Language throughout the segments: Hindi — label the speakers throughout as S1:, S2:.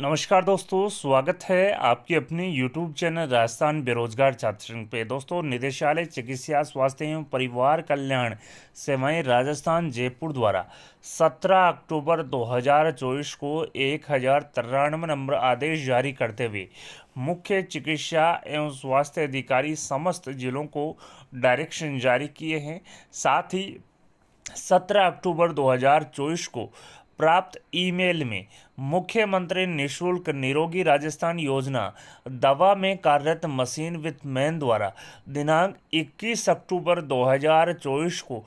S1: नमस्कार दोस्तों स्वागत है आपके अपने YouTube चैनल राजस्थान बेरोजगार संघ पे दोस्तों निदेशालय चिकित्सा स्वास्थ्य एवं परिवार कल्याण सेवाएं राजस्थान जयपुर द्वारा 17 अक्टूबर 2024 को एक हज़ार तिरानवे नंबर आदेश जारी करते हुए मुख्य चिकित्सा एवं स्वास्थ्य अधिकारी समस्त जिलों को डायरेक्शन जारी किए हैं साथ ही 17 अक्टूबर 2024 को प्राप्त ईमेल में मुख्यमंत्री निशुल्क निरोगी राजस्थान योजना दवा में कार्यरत मशीन विथ मैन द्वारा दिनांक 21 अक्टूबर 2024 को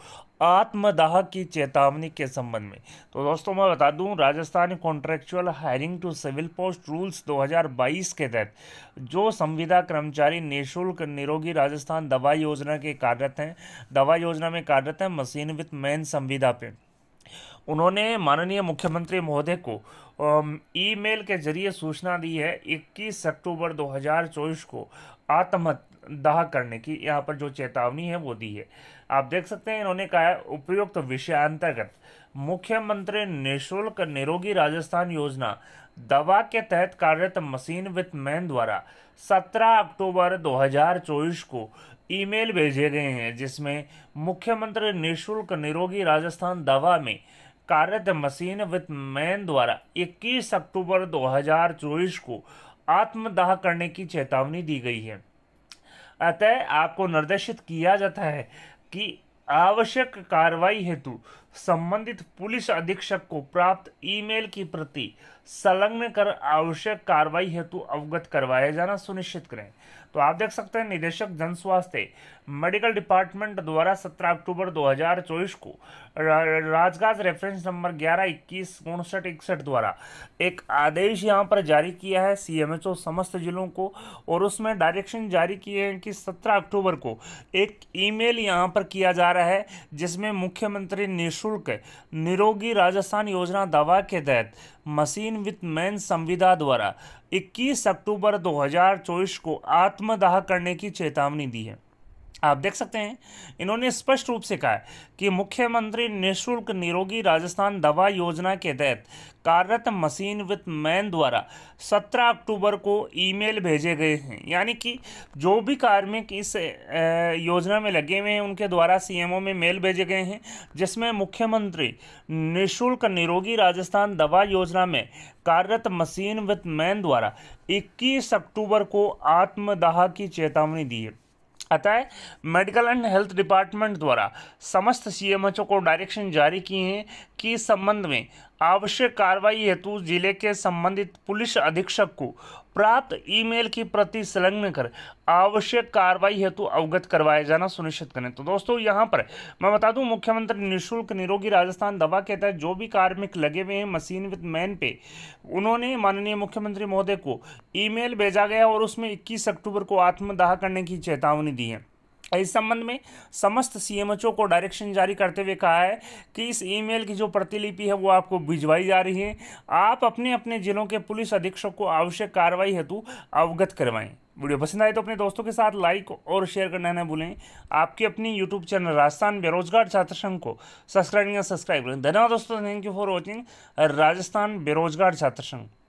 S1: आत्मदाह की चेतावनी के संबंध में तो दोस्तों मैं बता दूं Rajasthan contractual hiring to civil post rules 2022 के तहत जो संविदा कर्मचारी निःशुल्क निरोगी राजस्थान दवा योजना के कार्यरत हैं दवा योजना में कार्यरत हैं मशीन विथ मैन संविदा पे उन्होंने माननीय मुख्यमंत्री महोदय को ईमेल के जरिए सूचना दी है 21 अक्टूबर 2024 को आत्मदाह करने की यहाँ पर जो चेतावनी है वो दी है आप देख सकते हैं इन्होंने कहा है उपयुक्त तो विषय अंतर्गत मुख्यमंत्री निःशुल्क निरोगी राजस्थान योजना दवा के तहत कार्यरत मशीन विथ मैन द्वारा 17 अक्टूबर 2024 को ईमेल भेजे गए हैं जिसमें मुख्यमंत्री निशुल्क निरोगी राजस्थान दवा में कार्यरत मशीन विथ मैन द्वारा 21 अक्टूबर 2024 को आत्मदाह करने की चेतावनी दी गई है अतः आपको निर्देशित किया जाता है कि आवश्यक कार्रवाई हेतु संबंधित पुलिस अधीक्षक को प्राप्त ईमेल की प्रति संलग्न कर आवश्यक कार्रवाई हेतु अवगत करवाया जाना सुनिश्चित करें तो आप देख सकते हैं निदेशक जन स्वास्थ्य मेडिकल डिपार्टमेंट द्वारा 17 अक्टूबर 2024 को राजगाज रेफरेंस नंबर ग्यारह इक्कीस उनसठ इकसठ द्वारा एक आदेश यहाँ पर जारी किया है सीएमएचओ समस्त जिलों को और उसमें डायरेक्शन जारी किए हैं कि 17 अक्टूबर को एक ईमेल यहाँ पर किया जा रहा है जिसमें मुख्यमंत्री निःशुल्क निशुल्क निरोगी राजस्थान योजना दवा के तहत मशीन विथ मैन संविदा द्वारा 21 अक्टूबर 2024 को आत्मदाह करने की चेतावनी दी है आप देख सकते हैं इन्होंने स्पष्ट रूप से कहा कि मुख्यमंत्री निशुल्क निरोगी राजस्थान दवा योजना के तहत कार्यरत मशीन विथ मैन द्वारा 17 अक्टूबर को ईमेल भेजे गए हैं यानी कि जो भी कार्मिक इस योजना में लगे हुए हैं उनके द्वारा सीएमओ में मेल भेजे गए हैं जिसमें मुख्यमंत्री निशुल्क निरोगी राजस्थान दवा योजना में कार्यरत मशीन विथ मैन द्वारा 21 अक्टूबर को आत्मदाह की चेतावनी दी है अतः मेडिकल एंड हेल्थ डिपार्टमेंट द्वारा समस्त सीएमएचओ को डायरेक्शन जारी किए हैं कि इस संबंध में आवश्यक कार्रवाई हेतु जिले के संबंधित पुलिस अधीक्षक को प्राप्त ईमेल की प्रति संलग्न कर आवश्यक कार्रवाई हेतु अवगत करवाया जाना सुनिश्चित करें तो दोस्तों यहाँ पर मैं बता दूं मुख्यमंत्री निशुल्क निरोगी राजस्थान दवा के तहत जो भी कार्मिक लगे हुए हैं मशीन विद मैन पे उन्होंने माननीय मुख्यमंत्री महोदय को ईमेल भेजा गया और उसमें 21 अक्टूबर को आत्मदाह करने की चेतावनी दी है इस संबंध में समस्त सीएमएचओ को डायरेक्शन जारी करते हुए कहा है कि इस ईमेल की जो प्रतिलिपि है वो आपको भिजवाई जा रही है आप अपने अपने जिलों के पुलिस अधीक्षक को आवश्यक कार्रवाई हेतु अवगत करवाएं वीडियो पसंद आए तो अपने दोस्तों के साथ लाइक और शेयर करना न भूलें आपके अपनी यूट्यूब चैनल राजस्थान बेरोजगार छात्र संघ को सब्सक्राइब या सब्सक्राइब करें धन्यवाद दोस्तों thank you for watching Rajasthan Berozgar Chhatra संघ